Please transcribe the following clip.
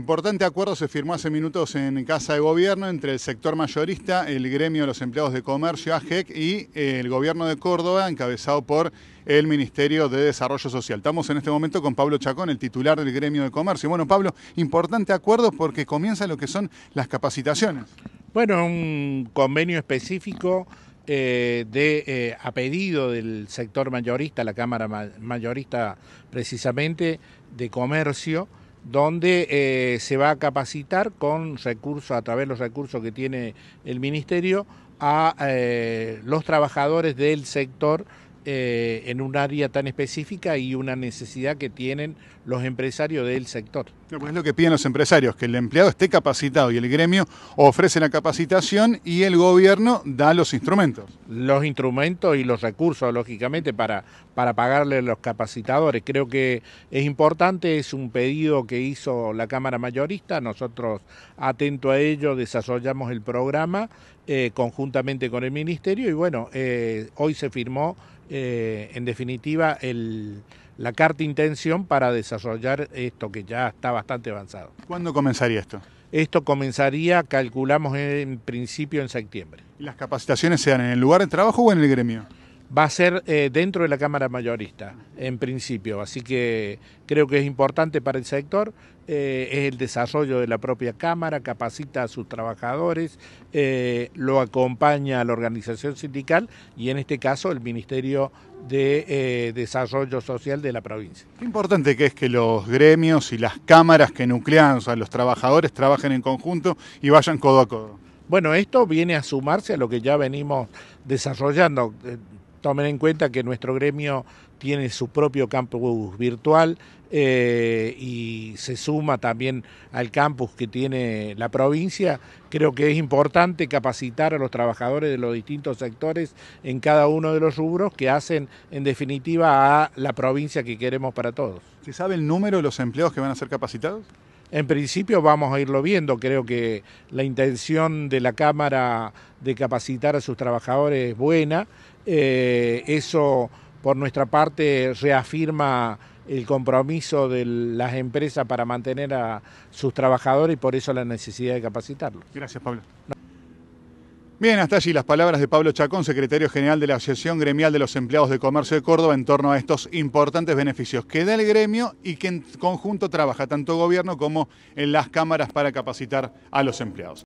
Importante acuerdo se firmó hace minutos en Casa de Gobierno entre el sector mayorista, el gremio de los empleados de comercio, AGEC, y eh, el gobierno de Córdoba, encabezado por el Ministerio de Desarrollo Social. Estamos en este momento con Pablo Chacón, el titular del gremio de comercio. Bueno, Pablo, importante acuerdo porque comienza lo que son las capacitaciones. Bueno, un convenio específico eh, de, eh, a pedido del sector mayorista, la Cámara Mayorista precisamente, de Comercio, donde eh, se va a capacitar con recursos, a través de los recursos que tiene el Ministerio, a eh, los trabajadores del sector eh, en un área tan específica y una necesidad que tienen los empresarios del sector. Pues es lo que piden los empresarios, que el empleado esté capacitado y el gremio ofrece la capacitación y el gobierno da los instrumentos. Los instrumentos y los recursos, lógicamente, para, para pagarle a los capacitadores. Creo que es importante, es un pedido que hizo la Cámara Mayorista, nosotros atento a ello desarrollamos el programa eh, conjuntamente con el Ministerio y bueno, eh, hoy se firmó eh, en definitiva, la carta intención para desarrollar esto que ya está bastante avanzado. ¿Cuándo comenzaría esto? Esto comenzaría, calculamos en principio, en septiembre. ¿Y las capacitaciones sean en el lugar de trabajo o en el gremio? va a ser eh, dentro de la Cámara Mayorista, en principio. Así que creo que es importante para el sector, eh, es el desarrollo de la propia Cámara, capacita a sus trabajadores, eh, lo acompaña la organización sindical y en este caso el Ministerio de Desarrollo Social de la provincia. Qué importante que es que los gremios y las cámaras que nuclean, o los trabajadores trabajen en conjunto y vayan codo a codo. Bueno, esto viene a sumarse a lo que ya venimos desarrollando Tomen en cuenta que nuestro gremio tiene su propio campus virtual eh, y se suma también al campus que tiene la provincia. Creo que es importante capacitar a los trabajadores de los distintos sectores en cada uno de los rubros que hacen, en definitiva, a la provincia que queremos para todos. ¿Se sabe el número de los empleados que van a ser capacitados? En principio vamos a irlo viendo, creo que la intención de la Cámara de capacitar a sus trabajadores es buena, eh, eso por nuestra parte reafirma el compromiso de las empresas para mantener a sus trabajadores y por eso la necesidad de capacitarlos. Gracias, Pablo. Bien, hasta allí las palabras de Pablo Chacón, secretario general de la Asociación Gremial de los Empleados de Comercio de Córdoba, en torno a estos importantes beneficios que da el gremio y que en conjunto trabaja tanto gobierno como en las cámaras para capacitar a los empleados.